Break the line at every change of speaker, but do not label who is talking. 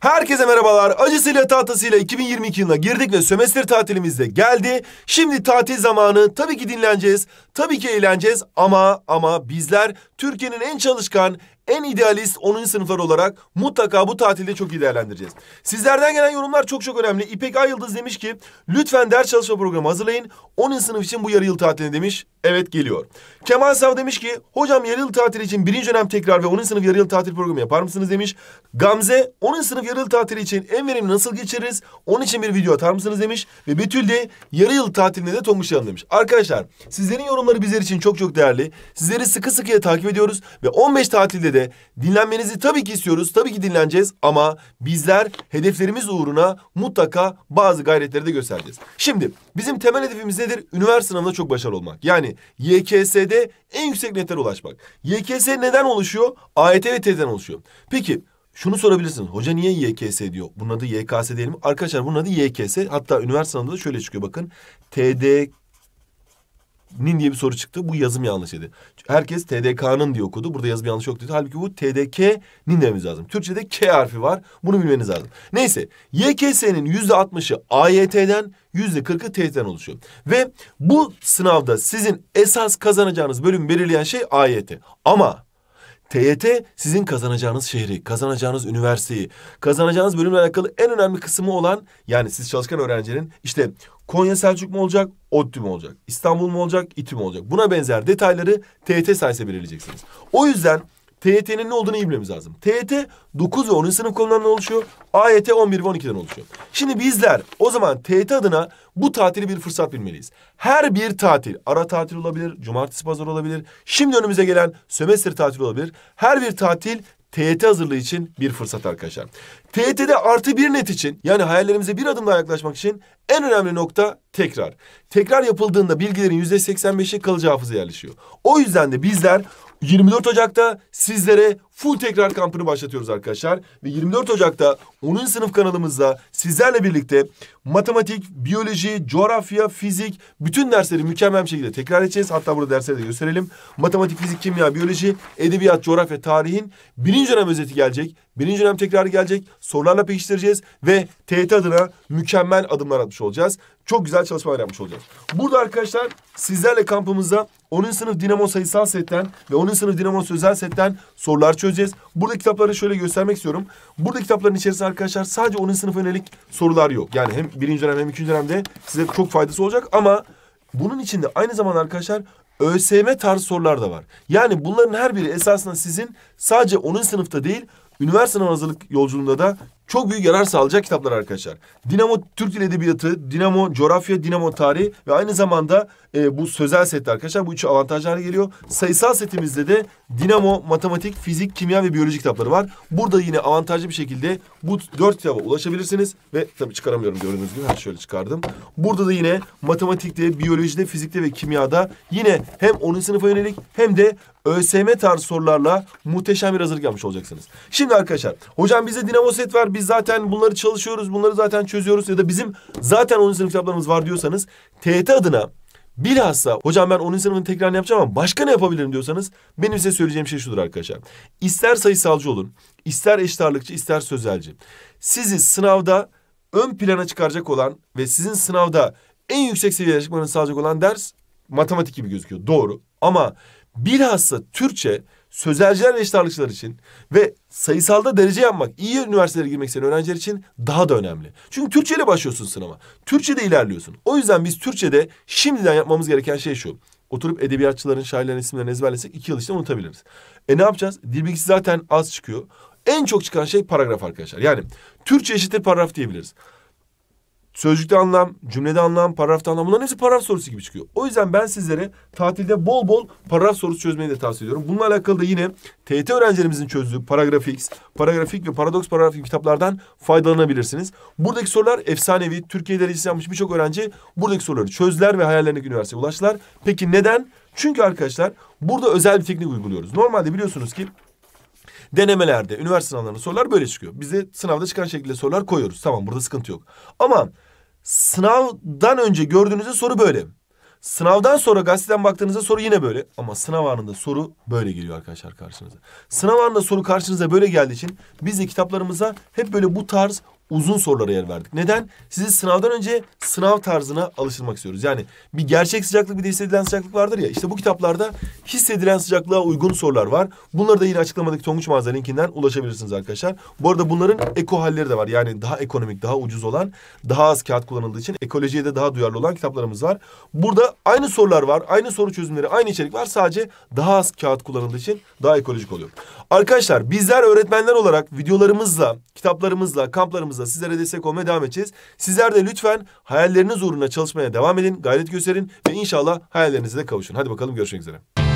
Herkese merhabalar. Acısıyla tahtasıyla 2022 yılına girdik ve sömestr tatilimiz de geldi. Şimdi tatil zamanı. Tabii ki dinleneceğiz. Tabii ki eğleneceğiz. Ama ama bizler Türkiye'nin en çalışkan, en idealist 10. sınıflar olarak mutlaka bu tatilde çok iyi değerlendireceğiz. Sizlerden gelen yorumlar çok çok önemli. İpek Ay Yıldız demiş ki lütfen ders çalışma programı hazırlayın. 10. sınıf için bu yarı yıl tatilini demiş. Evet geliyor. Kemal Sav demiş ki hocam yarı yıl tatili için birinci dönem tekrar ve 10. sınıf yarı yıl tatil programı yapar mısınız demiş. Gamze 10. sınıf yarı yıl tatili için en verimli nasıl geçiririz? Onun için bir video atar mısınız demiş. Ve Betül de yarı yıl tatilinde de Tonguç'layalım demiş. Arkadaşlar sizlerin yorumları bizler için çok çok değerli. Sizleri sıkı sıkıya takip ediyoruz ve 15 tatilde de şekilde dinlenmenizi tabii ki istiyoruz. Tabii ki dinleneceğiz ama bizler hedeflerimiz uğruna mutlaka bazı gayretleri de göstereceğiz. Şimdi bizim temel hedefimiz nedir? Üniversite sınavında çok başarılı olmak. Yani YKS'de en yüksek netlere ulaşmak. YKS neden oluşuyor? AYT ve TED'den oluşuyor. Peki şunu sorabilirsiniz. Hoca niye YKS diyor? Bunun adı YKS diyelim. Arkadaşlar bunun adı YKS. Hatta üniversite sınavında da şöyle çıkıyor bakın. TD nin diye bir soru çıktı. Bu yazım yanlış dedi. Herkes TDK'nın diye okudu. Burada yazım yanlış yok dedi. Halbuki bu TDK nin dememiz lazım. Türkçe'de K harfi var. Bunu bilmeniz lazım. Neyse YKS'nin yüzde altmışı AYT'den yüzde kırkı TYT'den oluşuyor. Ve bu sınavda sizin esas kazanacağınız bölüm belirleyen şey AYT. Ama TYT sizin kazanacağınız şehri, kazanacağınız üniversiteyi, kazanacağınız bölümle alakalı en önemli kısmı olan yani siz çalışkan öğrencinin işte Konya Selçuk mu olacak, ODTÜ mü olacak, İstanbul mu olacak, İTÜ mü olacak? Buna benzer detayları TYT sayesinde belirleyeceksiniz. O yüzden TYT'nin ne olduğunu iyi bilmemiz lazım. TYT 9 ve 10. sınıf konularından oluşuyor. AYT e 11 ve 12'den oluşuyor. Şimdi bizler o zaman TYT adına bu tatili bir fırsat bilmeliyiz. Her bir tatil, ara tatil olabilir, cumartesi pazar olabilir, şimdi önümüze gelen sömestr tatil olabilir. Her bir tatil TYT hazırlığı için bir fırsat arkadaşlar. TYT'de artı bir net için yani hayallerimize bir adım daha yaklaşmak için en önemli nokta tekrar. Tekrar yapıldığında bilgilerin yüzde %85'i kalıcı hafıza yerleşiyor. O yüzden de bizler 24 Ocak'ta sizlere full tekrar kampını başlatıyoruz arkadaşlar. Ve 24 Ocak'ta onun sınıf kanalımızda sizlerle birlikte matematik, biyoloji, coğrafya, fizik bütün dersleri mükemmel bir şekilde tekrar edeceğiz. Hatta burada dersleri de gösterelim. Matematik, fizik, kimya, biyoloji, edebiyat, coğrafya, tarihin birinci dönem özeti gelecek. Birinci dönem tekrar gelecek. Sorularla pekiştireceğiz ve TET adına mükemmel adımlar atmış olacağız. Çok güzel çalışmalar yapmış olacağız. Burada arkadaşlar sizlerle kampımızda 10. sınıf dinamo sayısal setten ve 10. sınıf dinamo sözel setten sorular çözeceğiz. Burada kitapları şöyle göstermek istiyorum. Burada kitapların içerisinde arkadaşlar sadece 10. sınıf yönelik sorular yok. Yani hem birinci dönem hem ikinci dönemde size çok faydası olacak ama bunun içinde aynı zamanda arkadaşlar ÖSM tarzı sorular da var. Yani bunların her biri esasında sizin sadece 10. sınıfta değil, üniversite hazırlık yolculuğunda da çok büyük yarar sağlayacak kitaplar arkadaşlar. Dinamo Türk Dil Edebiyatı, Dinamo Coğrafya, Dinamo Tarih ve aynı zamanda e, bu sözel set arkadaşlar. Bu üç avantajlar geliyor. Sayısal setimizde de Dinamo, matematik, fizik, kimya ve biyoloji kitapları var. Burada yine avantajlı bir şekilde bu dört kitaba ulaşabilirsiniz. Ve tabii çıkaramıyorum gördüğünüz gibi. Ha şöyle çıkardım. Burada da yine matematikte, biyolojide, fizikte ve kimyada yine hem 10. sınıfa yönelik hem de ÖSM tarzı sorularla muhteşem bir hazırlık yapmış olacaksınız. Şimdi arkadaşlar hocam bize dinamo set ver Biz zaten bunları çalışıyoruz. Bunları zaten çözüyoruz. Ya da bizim zaten 10. sınıf kitaplarımız var diyorsanız TET adına Bilhassa hocam ben 10. sınıfın tekrarını yapacağım ama başka ne yapabilirim diyorsanız benim size söyleyeceğim şey şudur arkadaşlar. İster sayısalcı olun, ister eşit ister sözelci. Sizi sınavda ön plana çıkaracak olan ve sizin sınavda en yüksek seviyeye çıkmanızı sağlayacak olan ders matematik gibi gözüküyor. Doğru. Ama bilhassa Türkçe sözelciler ve eşitarlıkçılar için ve sayısalda derece yapmak iyi üniversitelere girmek isteyen öğrenciler için daha da önemli. Çünkü Türkçe ile başlıyorsun sınava. Türkçe'de ilerliyorsun. O yüzden biz Türkçe'de şimdiden yapmamız gereken şey şu. Oturup edebiyatçıların, şairlerin isimlerini ezberlesek iki yıl içinde unutabiliriz. E ne yapacağız? Dil bilgisi zaten az çıkıyor. En çok çıkan şey paragraf arkadaşlar. Yani Türkçe eşittir paragraf diyebiliriz. Sözcükte anlam, cümlede anlam, paragrafta anlam bunların hepsi paragraf sorusu gibi çıkıyor. O yüzden ben sizlere tatilde bol bol paragraf sorusu çözmeyi de tavsiye ediyorum. Bununla alakalı da yine TET öğrencilerimizin çözdüğü paragrafik, Paragrafik ve Paradoks Paragrafik kitaplardan faydalanabilirsiniz. Buradaki sorular efsanevi. Türkiye'de derecesi yapmış birçok öğrenci buradaki soruları çözdüler ve hayallerine üniversiteye ulaştılar. Peki neden? Çünkü arkadaşlar burada özel bir teknik uyguluyoruz. Normalde biliyorsunuz ki denemelerde, üniversite sınavlarında sorular böyle çıkıyor. Bize sınavda çıkan şekilde sorular koyuyoruz. Tamam burada sıkıntı yok. Ama Sınavdan önce gördüğünüzde soru böyle. Sınavdan sonra gazeteden baktığınızda soru yine böyle. Ama sınav anında soru böyle geliyor arkadaşlar karşınıza. Sınav anında soru karşınıza böyle geldiği için biz de kitaplarımıza hep böyle bu tarz uzun sorulara yer verdik. Neden? Sizi sınavdan önce sınav tarzına alıştırmak istiyoruz. Yani bir gerçek sıcaklık bir de hissedilen sıcaklık vardır ya. İşte bu kitaplarda hissedilen sıcaklığa uygun sorular var. Bunları da yine açıklamadaki Tonguç Mağaza linkinden ulaşabilirsiniz arkadaşlar. Bu arada bunların eko halleri de var. Yani daha ekonomik, daha ucuz olan, daha az kağıt kullanıldığı için ekolojiye de daha duyarlı olan kitaplarımız var. Burada aynı sorular var, aynı soru çözümleri, aynı içerik var. Sadece daha az kağıt kullanıldığı için daha ekolojik oluyor. Arkadaşlar bizler öğretmenler olarak videolarımızla, kitaplarımızla, kamplarımızla kanalımızda sizlere destek olmaya devam edeceğiz. Sizler de lütfen hayalleriniz uğruna çalışmaya devam edin, gayret gösterin ve inşallah hayallerinize de kavuşun. Hadi bakalım görüşmek üzere.